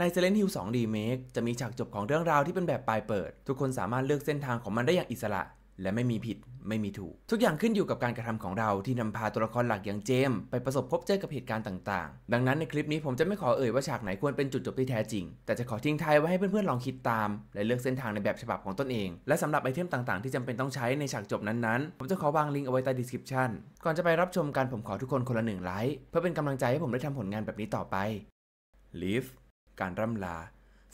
ใน Silent Hill 2 Remake จะมีฉากจบของเรื่องราวที่เป็นแบบปลายเปิด ทุกคนสามารถเลือกเส้นทางของมันได้อย่างอิสระ และไม่มีผิดไม่มีถูก ทุกอย่างขึ้นอยู่กับการกระทำของเราที่นำพาตัวละครหลักอย่างเจม ไปประสบพบเจอกับเหตุการณ์ต่าง ๆ ดังนั้นในคลิปนี้ผมจะไม่ขอเอ่ยว่าฉากไหนควรเป็นจุดจบที่แท้จริง แต่จะขอทิ้งท้ายไว้ให้เพื่อนๆ ลองคิดตาม และเลือกเส้นทางในแบบฉบับของตนเอง และสำหรับไอเทมต่างๆ ที่จำเป็นต้องใช้ในฉากจบนั้นๆ ผมจะขอวางลิงก์เอาไว้ใต้ดีสคริปชันก่อนจะไปรับชมกันผมขอทุกคนคนละหนึ่งไลค์เพื่อเป็นกำลังใจให้ผมได้ทำผลงานแบบนี้ต่อไป Live การร่ำลา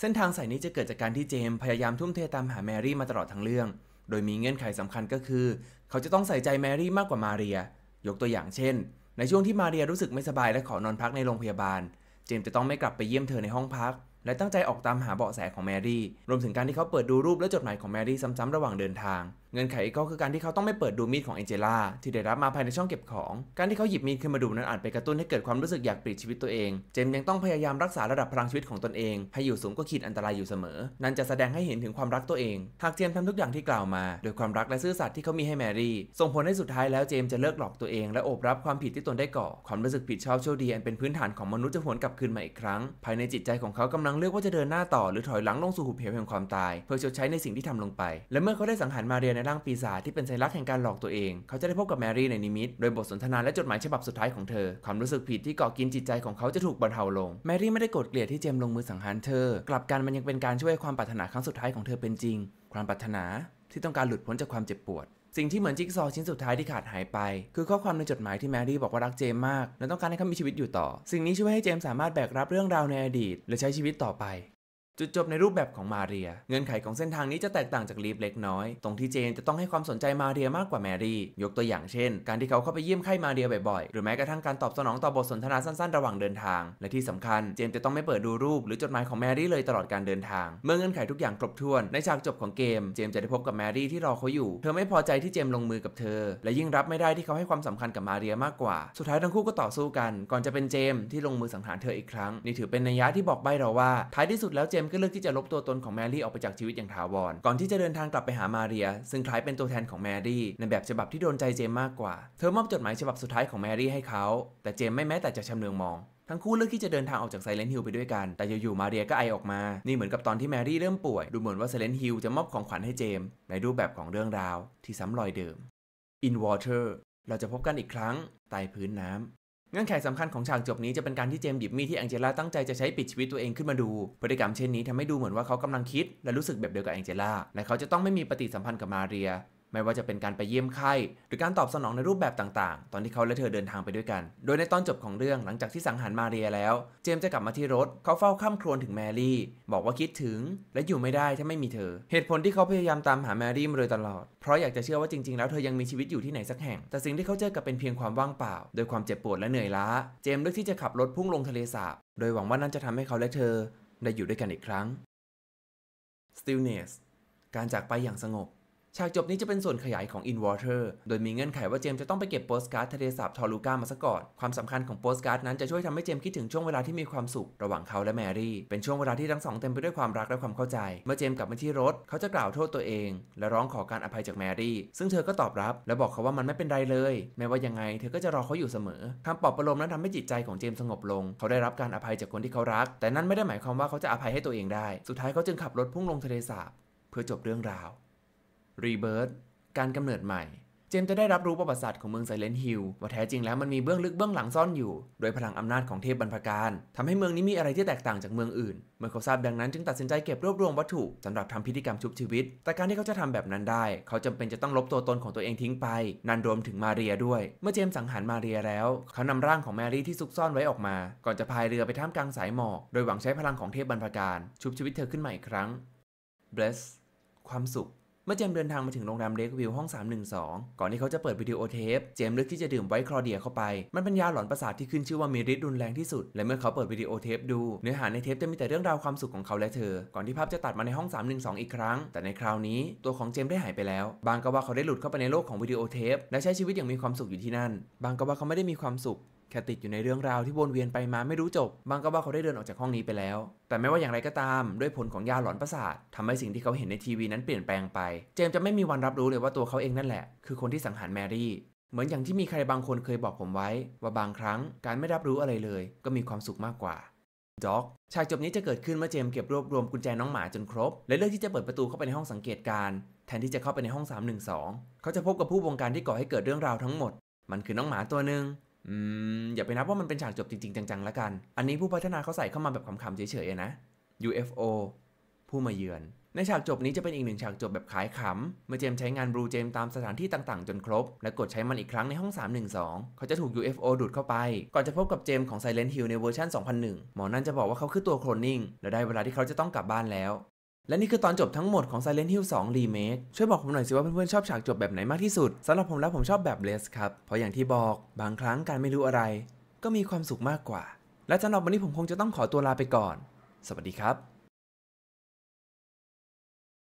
เส้นทางสายนี้จะเกิดจากการที่เจมพยายามทุ่มเทตามหาแมรี่มาตลอดทั้งเรื่อง โดยมีเงื่อนไขสำคัญก็คือ เขาจะต้องใส่ใจแมรี่มากกว่ามาเรีย ยกตัวอย่างเช่น ในช่วงที่มาเรียรู้สึกไม่สบายและขอนอนพักในโรงพยาบาล เจมจะต้องไม่กลับไปเยี่ยมเธอในห้องพัก และตั้งใจออกตามหาเบาะแสของแมรี่ รวมถึงการที่เขาเปิดดูรูปและจดหมายของแมรี่ซ้ำๆระหว่างเดินทางเงื่อนไขก็คือการที่เขาต้องไม่เปิดดูมีดของเอนเจล่าที่ได้รับมาภายในช่องเก็บของ การที่เขาหยิบมีดขึ้นมาดูนั้นอาจไปกระตุ้นให้เกิดความรู้สึกอยากปลิดชีวิตตัวเอง เจมยังต้องพยายามรักษาระดับพลังชีวิตของตนเองให้อยู่สูงก็ขีดอันตรายอยู่เสมอ นั่นจะแสดงให้เห็นถึงความรักตัวเองหากเจมทำทุกอย่างที่กล่าวมาโดยความรักและซื่อสัตย์ที่เขามีให้แมรี่ ส่งผลให้สุดท้ายแล้วเจมจะเลิกหลอกตัวเองและโอบรับความผิดที่ตนได้ก่อ ความรู้สึกผิดชอบโชคดีอันเป็นพื้นฐานของมนุษย์จะหวนกลับคืนมาอีกครั้ง ภายในจิตใจของเขากำลังเลือกว่าจะเดินหน้าต่อหรือถอยหลังลงสู่หุบเหวแห่งความตายเพื่อชดใช้ในสิ่งที่ทำลงไป และเมื่อเขาได้สังหารมาเรียนร่างปีศาจที่เป็นสัญลักษณ์แห่งการหลอกตัวเอง เขาจะได้พบกับแมรี่ในนิมิต โดยบทสนทนาและจดหมายฉบับสุดท้ายของเธอ ความรู้สึกผิดที่เกาะกินจิตใจของเขาจะถูกบรรเทาลง แมรี่ไม่ได้โกรธเกลียดที่เจมลงมือสังหารเธอ กลับกันมันยังเป็นการช่วยความปรารถนาครั้งสุดท้ายของเธอเป็นจริง ความปรารถนาที่ต้องการหลุดพ้นจากความเจ็บปวด สิ่งที่เหมือนจิ๊กซอชิ้นสุดท้ายที่ขาดหายไป คือข้อความในจดหมายที่แมรี่บอกว่ารักเจมมาก และต้องการให้เขามีชีวิตอยู่ต่อ สิ่งนี้ช่วยให้เจมสามารถแบกรับเรื่องราวในอดีตและใช้ชีวิตต่อไปจุดจบในรูปแบบของมาเรีย เงื่อนไขของเส้นทางนี้จะแตกต่างจากลีฟเล็กน้อย ตรงที่เจนจะต้องให้ความสนใจมาเรียมากกว่าแมรี่ยกตัวอย่างเช่น การที่เขาเข้าไปเยี่ยมไข้มาเรียบ่อยๆหรือแม้กระทั่งการตอบสนองต่อบทสนทนาสั้นๆ ระหว่างเดินทาง และที่สำคัญเจนจะต้องไม่เปิดดูรูปหรือจดหมายของแมรี่เลยตลอดการเดินทาง เมื่อเงื่อนไขทุกอย่างครบถ้วน ในฉากจบของเกมเจมจะได้พบกับแมรี่ที่รอเขาอยู่เธอไม่พอใจที่เจมลงมือกับเธอ และยิ่งรับไม่ได้ที่เขาให้ความสำคัญกับมาเรียมากกว่า สุดท้ายทั้งคู่ก็ต่อสู้กัน ก่อนจะเป็นเจมที่ลงมือสังหารเธออีกครั้ง นี่ถือเป็นนัยยะที่บอกใบ้เราว่าท้ายที่สุดแล้วเจมก็เลือกที่จะลบตัวตนของแมรี่ออกไปจากชีวิตอย่างถาวร ก่อนที่จะเดินทางกลับไปหามาเรีย ซึ่งคล้ายเป็นตัวแทนของแมรี่ในแบบฉบับที่โดนใจเจมมากกว่า เธอมอบจดหมายฉบับสุดท้ายของแมรี่ให้เขา แต่เจมไม่แม้แต่จะชำเลืองมอง ทั้งคู่เลือกที่จะเดินทางออกจากไซเลนฮิลไปด้วยกัน แต่อยู่ๆมาเรียก็ไอออกมา นี่เหมือนกับตอนที่แมรี่เริ่มป่วย ดูเหมือนว่าไซเลนฮิลจะมอบของขวัญให้เจมในรูปแบบของเรื่องราว ที่ซ้ำรอยเดิม In Water เราจะพบกันอีกครั้งใต้พื้นน้ำเงื่อนไขสำคัญของฉากจบนี้จะเป็นการที่เจมสหยิบมีดที่แองเจล่าตั้งใจจะใช้ปิดชีวิตตัวเองขึ้นมาดูพฤติกรรมเช่นนี้ทำให้ดูเหมือนว่าเขากำลังคิดและรู้สึกแบบเดียวกับแองเจล่าและเขาจะต้องไม่มีปฏิสัมพันธ์กับมาเรียไม่ว่าจะเป็นการไปเยี่ยมไข้ หรือการตอบสนองในรูปแบบต่าง ๆ ตอนที่เขาและเธอเดินทางไปด้วยกัน โดยในตอนจบของเรื่องหลังจากที่สังหารมาเรียแล้ว เจมจะกลับมาที่รถเขาเฝ้าข้ามครวนถึงแมรี่บอกว่าคิดถึงและอยู่ไม่ได้ถ้าไม่มีเธอ เหตุผลที่เขาพยายามตามหาแมรี่มาโดยตลอด เพราะอยากจะเชื่อว่าจริงๆ แล้วเธอยังมีชีวิตอยู่ที่ไหนสักแห่ง แต่สิ่งที่เขาเจอกับเป็นเพียงความว่างเปล่าโดยความเจ็บปวดและเหนื่อยล้าเจมเลือกที่จะขับรถพุ่งลงทะเลสาบโดยหวังว่านั่นจะทำให้เขาและเธอได้อยู่ด้วยกันอีกครั้ง stillness การจากไปอย่างสงบฉากจบนี้จะเป็นส่วนขยายของ In Water โดยมีเงื่อนไขว่าเจมจะต้องไปเก็บโปสการ์ดทะเลสาบทอรูกามาซะก่อน ความสำคัญของโปสการ์ดนั้นจะช่วยทำให้เจมคิดถึงช่วงเวลาที่มีความสุข ระหว่างเขาและแมรี่ เป็นช่วงเวลาที่ทั้งสองเต็มไปด้วยความรักและความเข้าใจ เมื่อเจมกลับมาที่รถ เขาจะกล่าวโทษตัวเอง และร้องขอการอภัยจากแมรี่ ซึ่งเธอก็ตอบรับและบอกเขาว่ามันไม่เป็นไรเลย ไม่ว่ายังไงเธอก็จะรอเขาอยู่เสมอคำปลอบประโลมนั้นทำให้จิตใจของเจมสงบลง เขาได้รับการอภัยจากคนที่เขารัก แต่นั้นไม่ได้หมายความว่าเขาจะอภัยให้ตัวเองได้สุดท้ายเขาจึงขับรถพุ่งลงทะเลสาบเพื่อจบเรื่องราวรีเบิร์ตการกำเนิดใหม่ เจมจะได้รับรู้ประวัติศาสตร์ของเมืองไซเลนฮิลว่าแท้จริงแล้วมันมีเบื้องลึกเบื้องหลังซ่อนอยู่โดยพลังอำนาจของเทพบรรพการทำให้เมืองนี้มีอะไรที่แตกต่างจากเมืองอื่น เมื่อเขาทราบดังนั้นจึงตัดสินใจเก็บรวบรวมวัตถุสำหรับทำพิธีกรรมชุบชีวิต แต่การที่เขาจะทำแบบนั้นได้ เขาจำเป็นจะต้องลบตัวตนของตัวเองทิ้งไปนั่นรวมถึงมาเรียด้วย เมื่อเจมสังหารมาเรียแล้ว เขานำร่างของแมรี่ที่ซุกซ่อนไว้ออกมาก่อนจะพายเรือไปท่ามกลางสายหมอกโดยหวังใช้พลังของเทพบรรพการชุบชีวิตเธอขึ้นมาอีกครั้ง bless ความสุขเมื่อเจมเดินทางมาถึงโรงแรมเลกวิวห้อง 312 ก่อนที่เขาจะเปิดวิดีโอเทป เจมเลือกที่จะดื่มไวท์คลอเดียเข้าไป มันเป็นยาหลอนประสาทที่ขึ้นชื่อว่ามีฤทธิ์รุนแรงที่สุด และเมื่อเขาเปิดวิดีโอเทปดู เนื้อหาในเทปจะมีแต่เรื่องราวความสุขของเขาและเธอ ก่อนที่ภาพจะตัดมาในห้อง 312 อีกครั้ง แต่ในคราวนี้ตัวของเจมได้หายไปแล้ว บางก็ว่าเขาได้หลุดเข้าไปในโลกของวิดีโอเทป และใช้ชีวิตอย่างมีความสุขอยู่ที่นั่น บางก็ว่าเขาไม่ได้มีความสุขแค่ติดอยู่ในเรื่องราวที่วนเวียนไปมาไม่รู้จบ บางก็ว่าเขาได้เดินออกจากห้องนี้ไปแล้ว แต่ไม่ว่าอย่างไรก็ตาม ด้วยผลของยาหลอนประสาท ทำให้สิ่งที่เขาเห็นในทีวีนั้นเปลี่ยนแปลงไปเจมจะไม่มีวันรับรู้เลยว่าตัวเขาเองนั่นแหละคือคนที่สังหารแมรี่เหมือนอย่างที่มีใครบางคนเคยบอกผมไว้ ว่าบางครั้ง การไม่รับรู้อะไรเลย ก็มีความสุขมากกว่าด็อกฉากจบนี้จะเกิดขึ้นเมื่อเจมเก็บรวบรวมกุญแจน้องหมาจนครบ และเลือกที่จะเปิดประตูเข้าไปในห้องสังเกตการ แทนที่จะเข้าไปในห้อง 312 เขาจะพบกับผู้บงการที่ก่อให้เกิดเรื่องราวทั้งหมดมันคือน้องหมาตัวหนึ่งอืมอย่าไปนับว่ามันเป็นฉากจบจริง ๆ จังๆแล้วกัน อันนี้ผู้พัฒนาเขาใส่เข้ามาแบบขำๆเฉยๆนะ UFO ผู้มาเยือน ในฉากจบนี้จะเป็นอีกหนึ่งฉากจบแบบขายขำเมื่อเจมใช้งานบลูเจมตามสถานที่ต่างๆ จนครบ และกดใช้มันอีกครั้งในห้อง 312 เขาจะถูก UFO ดูดเข้าไป ก่อนจะพบกับเจมของไซเลนทิวในเวอร์ชัน2001 หมอนั่นจะบอกว่าเขาคือตัวโคลนนิ่ง และได้เวลาที่เขาจะต้องกลับบ้านแล้วและนี่คือตอนจบทั้งหมดของ Silent Hill 2 Remake ช่วยบอกผมหน่อยสิว่าเพื่อนๆชอบฉากจบแบบไหนมากที่สุด สำหรับผมแล้วผมชอบแบบเลสครับ เพราะอย่างที่บอก บางครั้งการไม่รู้อะไร ก็มีความสุขมากกว่า และสำหรับวันนี้ผมคงจะต้องขอตัวลาไปก่อน สวัสดีครับ